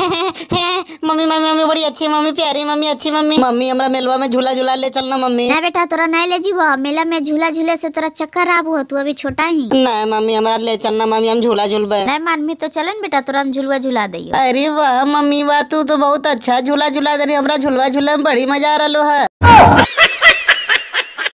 mummy mummy mummy बड़ी अच्छी mummy प्यारी मम्मी अच्छी मम्मी मम्मी हमरा मेलवा में झूला झूला ले चलना मम्मी ना बेटा तोरा नहीं ले जीव मेला में झूला झूले से तोरा चक्कर खराब हो तू अभी छोटा ही ना मम्मी हमरा ले चलना मम्मी हम झूला झूलबे नहीं मम्मी तो चलन बेटा तोरा हम झूलवा झूला दियो अरे वाह मम्मी वाह तू तो बहुत अच्छा झूला झूला दे हमरा झूलवा झूला में बड़ी मजा आ रहा है